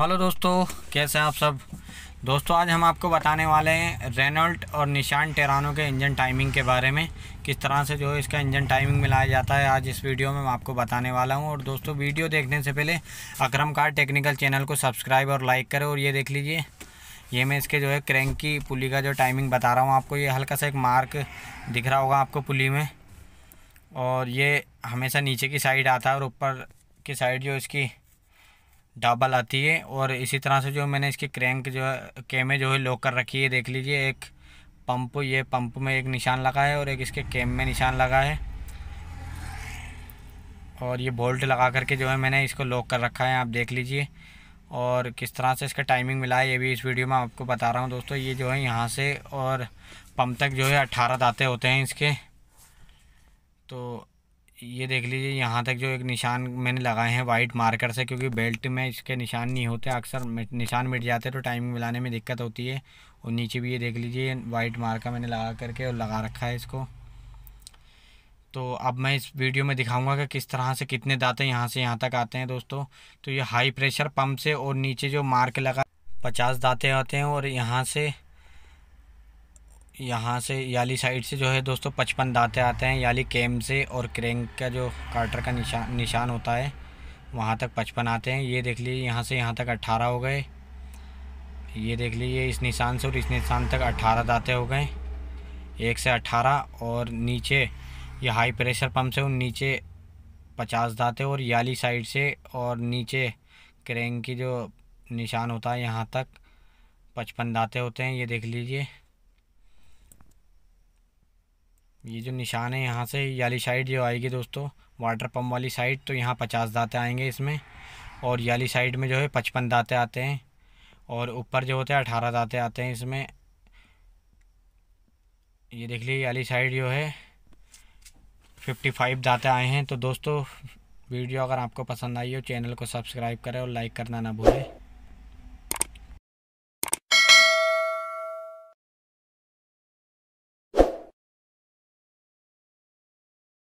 hello दोस्तों कैसे हैं आप सब दोस्तों आज हम आपको बताने वाले हैं रेनल्ट और निशान टेरानो के इंजन टाइमिंग के बारे में किस तरह से जो है इसका इंजन टाइमिंग मिलाया जाता है आज इस वीडियो में मैं आपको बताने वाला हूं और दोस्तों वीडियो देखने से पहले अक्रम कार टेक्निकल चैनल को सब्सक्राइब और लाइक करें और ये देख लीजिए ये मैं इसके जो है क्रैंक की पुली का जो टाइमिंग बता रहा हूँ आपको ये हल्का सा एक मार्क दिख रहा होगा आपको पुली में और ये हमेशा नीचे की साइड आता है और ऊपर की साइड जो इसकी डबल आती है और इसी तरह से जो मैंने इसके क्रैंक जो है कैमे जो है लॉक कर रखी है देख लीजिए एक पंप ये पंप में एक निशान लगा है और एक इसके कैम में निशान लगा है और ये बोल्ट लगा करके जो है मैंने इसको लॉक कर रखा है आप देख लीजिए और किस तरह से इसका टाइमिंग मिला है ये भी इस वीडियो में आपको बता रहा हूँ दोस्तों ये जो है यहाँ से और पंप तक जो है अट्ठारह दाते होते हैं इसके तो ये देख लीजिए यहाँ तक जो एक निशान मैंने लगाए हैं वाइट मार्कर से क्योंकि बेल्ट में इसके निशान नहीं होते अक्सर निशान मिट जाते तो टाइमिंग मिलाने में दिक्कत होती है और नीचे भी ये देख लीजिए वाइट मार्कर मैंने लगा करके और लगा रखा है इसको तो अब मैं इस वीडियो में दिखाऊंगा कि किस तरह से कितने दाते यहाँ से यहाँ तक आते हैं दोस्तों तो ये हाई प्रेशर पम्प से और नीचे जो मार्क लगा पचास दाते आते हैं और यहाँ से यहाँ से याली साइड से जो है दोस्तों पचपन दाते आते हैं याली कैम से और क्रेंग का जो कार्टर का निशान निशान होता है वहाँ तक पचपन आते हैं ये देख लीजिए यहाँ से यहाँ तक अट्ठारह हो गए ये देख लीजिए इस निशान से और इस निशान तक अट्ठारह दाते हो गए एक से अट्ठारह और नीचे ये हाई प्रेशर पम्प से और नीचे पचास दाते और याली साइड से और नीचे क्रेंग की जो निशान होता है यहाँ तक पचपन दाते होते हैं ये देख लीजिए ये जो निशान है यहाँ से याली साइड जो आएगी दोस्तों वाटर पम्प वाली साइड तो यहाँ पचास दाते आएंगे इसमें और याली साइड में जो है पचपन दाते आते हैं और ऊपर जो होते हैं अठारह दाते आते हैं इसमें ये देख लीजिए याली साइड जो है फिफ्टी फाइव दाते आए हैं तो दोस्तों वीडियो अगर आपको पसंद आई हो चैनल को सब्सक्राइब करें और लाइक करना ना भूलें